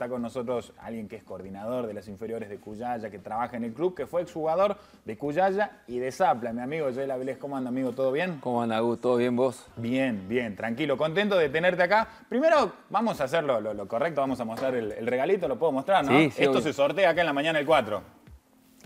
Está con nosotros alguien que es coordinador de las inferiores de Cuyaya, que trabaja en el club, que fue exjugador de Cuyaya y de Zapla. Mi amigo Joel Avilés, ¿cómo anda, amigo? ¿Todo bien? ¿Cómo anda, Gus? ¿Todo bien vos? Bien, bien, tranquilo, contento de tenerte acá. Primero, vamos a hacer lo, correcto, vamos a mostrar el, regalito, lo puedo mostrar, ¿no? Esto se sortea acá en la mañana el 4.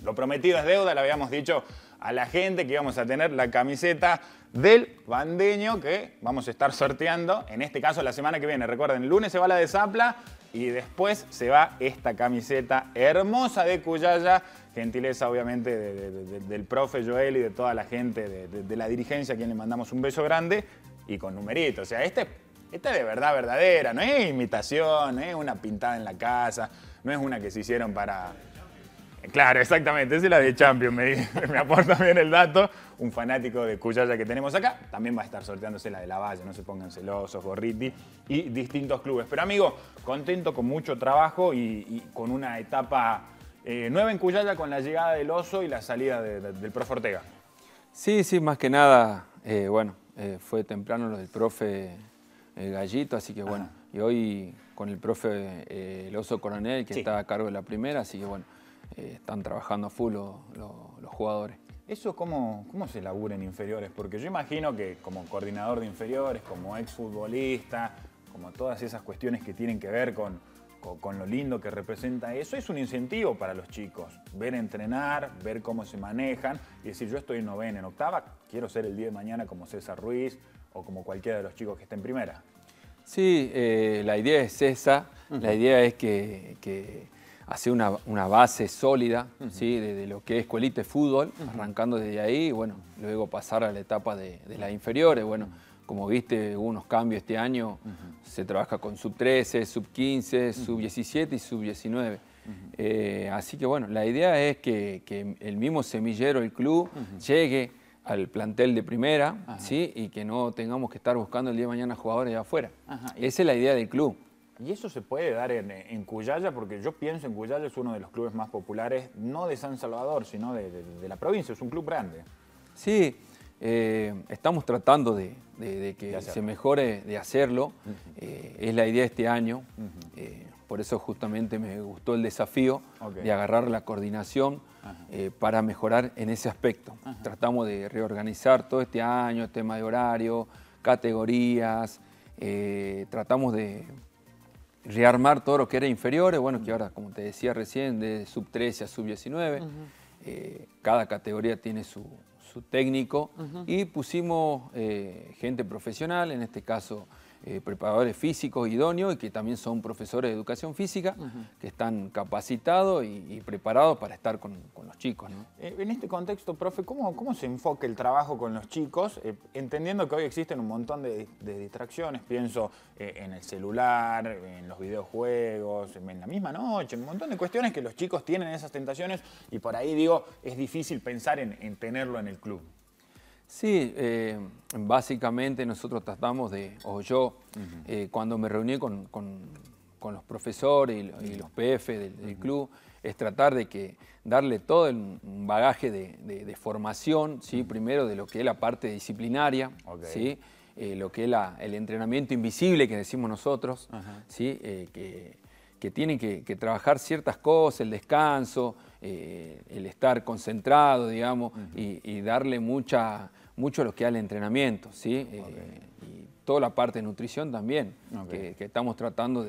Lo prometido es deuda, le habíamos dicho a la gente que íbamos a tener la camiseta del bandeño que vamos a estar sorteando, en este caso la semana que viene. Recuerden, el lunes se va la de Zapla, y después se va esta camiseta hermosa de Cuyaya, gentileza obviamente del profe Joel y de toda la gente de, la dirigencia a quien le mandamos un beso grande y con numerito. O sea, este, esta es de verdad verdadera, no es imitación, no es una pintada en la casa, no es una que se hicieron para... Claro, exactamente, esa es la de Champions, me aporta bien el dato un fanático de Cuyaya que tenemos acá, también va a estar sorteándose la de la Valle, no se pongan celosos, Gorriti, y distintos clubes. Pero amigo, contento con mucho trabajo y, con una etapa eh, nueva en Cuyaya con la llegada del Oso y la salida del profe Ortega. Sí, sí, más que nada, eh, bueno, eh, fue temprano lo del profe Gallito, así que bueno, y hoy con el profe el Oso Coronel, que está a cargo de la primera, así que bueno, están trabajando a full los jugadores. ¿Eso cómo, cómo se labura en inferiores? Porque yo imagino que como coordinador de inferiores, como exfutbolista, como todas esas cuestiones que tienen que ver con, lo lindo que representa eso, es un incentivo para los chicos. Ver entrenar, ver cómo se manejan y decir, yo estoy en novena, en octava, quiero ser el día de mañana como César Ruiz o como cualquiera de los chicos que esté en primera. Sí, eh, la idea es esa. La idea es que hacer una, base sólida ¿sí? de, lo que es Cuelite Fútbol, arrancando desde ahí, bueno, luego pasar a la etapa de, las inferiores. Bueno, como viste, hubo unos cambios este año, se trabaja con sub 13, sub 15, sub 17 y sub 19. Eh, así que bueno, la idea es que, el mismo semillero, el club, llegue al plantel de primera y que no tengamos que estar buscando el día de mañana jugadores de afuera. Esa es la idea del club. Y eso se puede dar en, en, Cuyaya, porque yo pienso en Cuyaya es uno de los clubes más populares, no de San Salvador, sino de, la provincia, es un club grande. Sí, eh, estamos tratando de, que se mejore, de hacerlo, eh, es la idea este año, eh, por eso justamente me gustó el desafío de agarrar la coordinación para mejorar en ese aspecto. Tratamos de reorganizar todo este año, tema de horario, categorías, tratamos de rearmar todo lo que era inferiores, bueno, que ahora, como te decía recién, de sub 13 a sub 19, eh, cada categoría tiene su, técnico y pusimos eh, gente profesional, en este caso eh, preparadores físicos idóneos y que también son profesores de educación física que están capacitados y, preparados para estar con, los chicos. Eh, en este contexto, profe, ¿cómo, se enfoca el trabajo con los chicos? Eh, entendiendo que hoy existen un montón de, distracciones, pienso en el celular, en los videojuegos, en la misma noche, un montón de cuestiones que los chicos tienen esas tentaciones y por ahí digo, es difícil pensar en tenerlo en el club. Sí, eh, básicamente nosotros tratamos de, o yo, eh, cuando me reuní con, los profesores y, los PF del, club, es tratar de que darle todo el, bagaje de, formación, ¿sí? primero de lo que es la parte disciplinaria, ¿sí? Eh, lo que es el entrenamiento invisible que decimos nosotros, ¿sí? que, que, tienen que trabajar ciertas cosas, el descanso, eh, el estar concentrado, digamos, y, darle mucha, mucho lo que al entrenamiento, ¿sí? Eh, y toda la parte de nutrición también, que, estamos tratando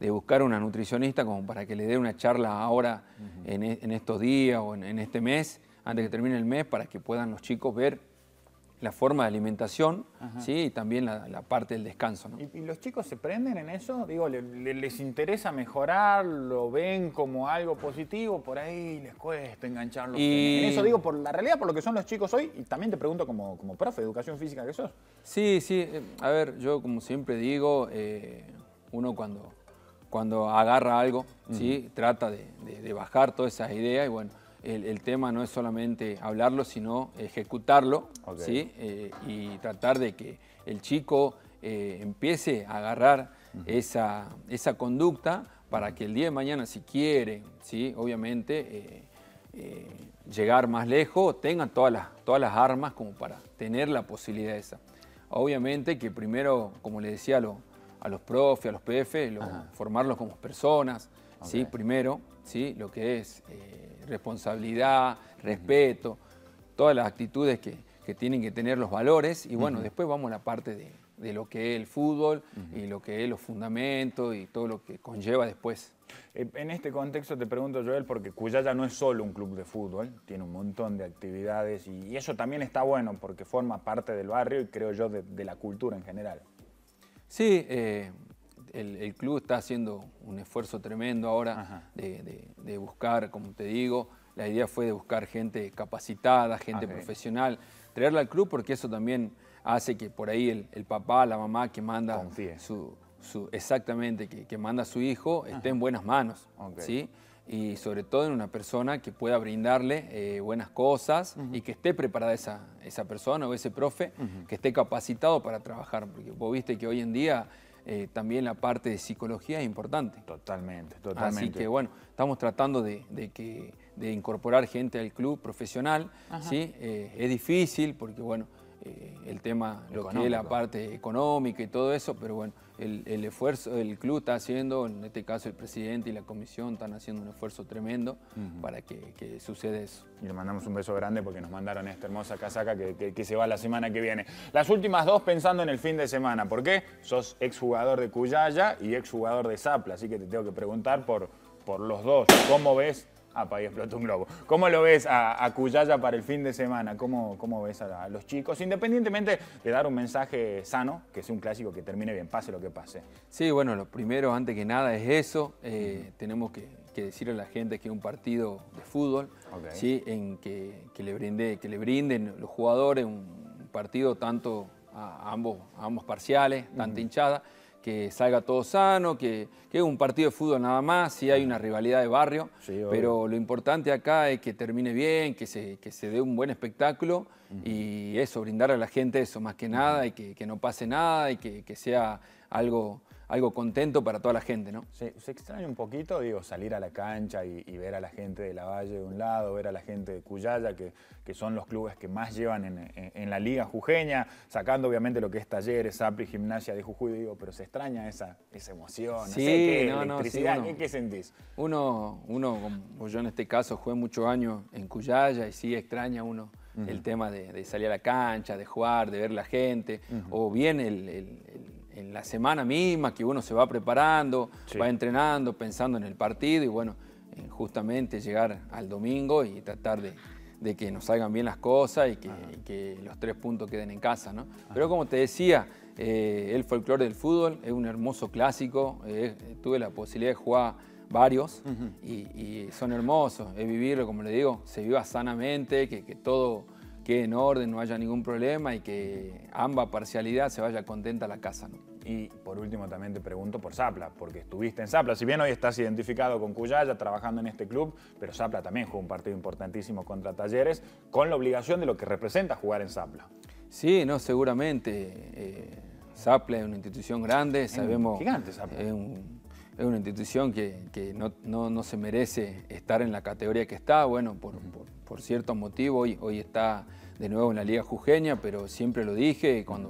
de, buscar una nutricionista como para que le dé una charla ahora e, en, estos días o en, en este mes, antes que termine el mes, para que puedan los chicos ver la forma de alimentación ¿sí? y también la, parte del descanso. ¿Y, los chicos se prenden en eso? Digo, ¿les interesa mejorar? ¿Lo ven como algo positivo? Por ahí les cuesta engancharlo. Y... En eso digo, por la realidad, por lo que son los chicos hoy, y también te pregunto como, como profe de educación física que sos. Sí, sí. Eh, a ver, yo como siempre digo, eh, uno cuando, cuando agarra algo, ¿sí? trata de bajar todas esas ideas y bueno, el, tema no es solamente hablarlo, sino ejecutarlo eh, y tratar de que el chico eh, empiece a agarrar esa, conducta para que el día de mañana, si quiere, obviamente, eh, llegar más lejos, tenga todas las, todas las armas como para tener la posibilidad esa. Obviamente que primero, como le decía a, los profes, a los PF, formarlos como personas, ¿sí? Primero, ¿sí? lo que es eh, responsabilidad, respeto, todas las actitudes que, tienen que tener los valores. Y bueno, después vamos a la parte de, lo que es el fútbol y lo que es los fundamentos y todo lo que conlleva después. En este contexto te pregunto, Joel, porque Cuyaya no es solo un club de fútbol, tiene un montón de actividades y, eso también está bueno porque forma parte del barrio y creo yo de, de la cultura en general. Sí, eh, el, club está haciendo un esfuerzo tremendo ahora de, buscar, como te digo, la idea fue de buscar gente capacitada, gente profesional, traerla al club porque eso también hace que por ahí el, papá, la mamá que manda su, exactamente, que, manda a su hijo esté en buenas manos. ¿sí? y sobre todo en una persona que pueda brindarle eh, buenas cosas y que esté preparada esa, esa persona o ese profe, que esté capacitado para trabajar, porque vos viste que hoy en día eh, también la parte de psicología es importante. Totalmente, totalmente. Así que bueno, estamos tratando de, que, de incorporar gente al club profesional. ¿sí? Eh, es difícil porque bueno, eh, el tema, lo que es la parte económica y todo eso, pero bueno, el, esfuerzo, el club está haciendo, en este caso el presidente y la comisión están haciendo un esfuerzo tremendo para que, que, suceda eso. Y le mandamos un beso grande porque nos mandaron esta hermosa casaca que, se va la semana que viene. Las últimas dos pensando en el fin de semana, ¿por qué? Sos exjugador de Cuyaya y exjugador de Zapla, así que te tengo que preguntar por, por los dos, ¿cómo ves Ah, ahí explotó un globo. ¿Cómo lo ves a, Cuyalla Cuyaya para el fin de semana? ¿Cómo, cómo ves a, los chicos? Independientemente de dar un mensaje sano, que es un clásico que termine bien, pase lo que pase. Sí, bueno, lo primero, antes que nada, es eso. Eh, tenemos que, decirle a la gente que es un partido de fútbol, en que, le brinde, que le brinden los jugadores un partido tanto a ambos, ambos parciales, tanta hinchada que salga todo sano, que, es un partido de fútbol nada más, si hay una rivalidad de barrio, pero lo importante acá es que termine bien, que se, que se dé un buen espectáculo y eso, brindar a la gente eso más que nada y que, que no pase nada y que, sea algo algo contento para toda la gente, ¿no? Se, extraña un poquito, digo, salir a la cancha y, ver a la gente de La Valle de un lado, ver a la gente de Cuyaya, que, son los clubes que más llevan en, la liga jujeña, sacando obviamente lo que es Talleres, Apri, Gimnasia de Jujuy, digo, pero se extraña esa, emoción, sí, no no, ¿qué sentís? Uno, uno, como yo en este caso, jugué muchos años en Cuyaya y sí extraña uno el tema de, salir a la cancha, de jugar, de ver la gente, o bien el, en la semana misma, que uno se va preparando, va entrenando, pensando en el partido y bueno, eh, justamente llegar al domingo y tratar de, que nos salgan bien las cosas y que, los tres puntos queden en casa. Pero como te decía, eh, el folclore del fútbol es un hermoso clásico, eh, tuve la posibilidad de jugar varios y, son hermosos, es vivirlo, como le digo, se viva sanamente, que todo que en orden, no haya ningún problema y que ambas parcialidades se vaya contenta a la casa. Y por último también te pregunto por Zapla, porque estuviste en Zapla, si bien hoy estás identificado con Cuyaya trabajando en este club, pero Zapla también jugó un partido importantísimo contra Talleres, con la obligación de lo que representa jugar en Zapla. Sí, no, seguramente. Eh, Zapla es una institución grande, sabemos... Gigante Zapla. Es, una institución que, no, no, se merece estar en la categoría que está, bueno, por, por por cierto motivo, hoy, está de nuevo en la Liga Jujeña, pero siempre lo dije cuando,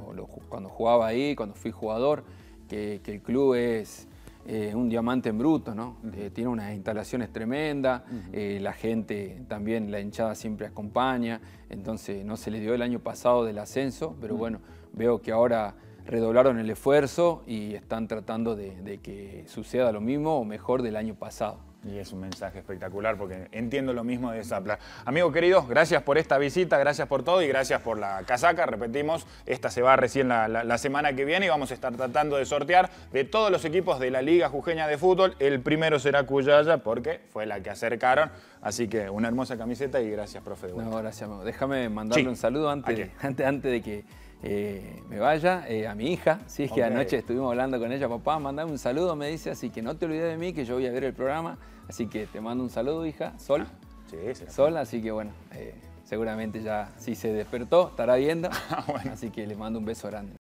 cuando jugaba ahí, cuando fui jugador, que, el club es, eh, un diamante en bruto, ¿no? Eh, tiene unas instalaciones tremendas, eh, la gente también, la hinchada siempre acompaña, entonces no se le dio el año pasado del ascenso, pero bueno, veo que ahora redoblaron el esfuerzo y están tratando de que suceda lo mismo o mejor del año pasado. Y es un mensaje espectacular porque entiendo lo mismo de esa amigo Amigos queridos, gracias por esta visita, gracias por todo y gracias por la casaca. Repetimos, esta se va recién la, semana que viene y vamos a estar tratando de sortear de todos los equipos de la Liga Jujeña de Fútbol. El primero será Cuyaya porque fue la que acercaron. Así que una hermosa camiseta y gracias, profe. De no, gracias. Déjame mandarle un saludo antes, antes, antes de que eh, me vaya, eh, a mi hija, si es que anoche estuvimos hablando con ella, papá, mandame un saludo, me dice, así que no te olvides de mí, que yo voy a ver el programa, así que te mando un saludo, hija, sola ah, sola, así que bueno, eh, seguramente ya si se despertó, estará viendo, ah, así que le mando un beso grande.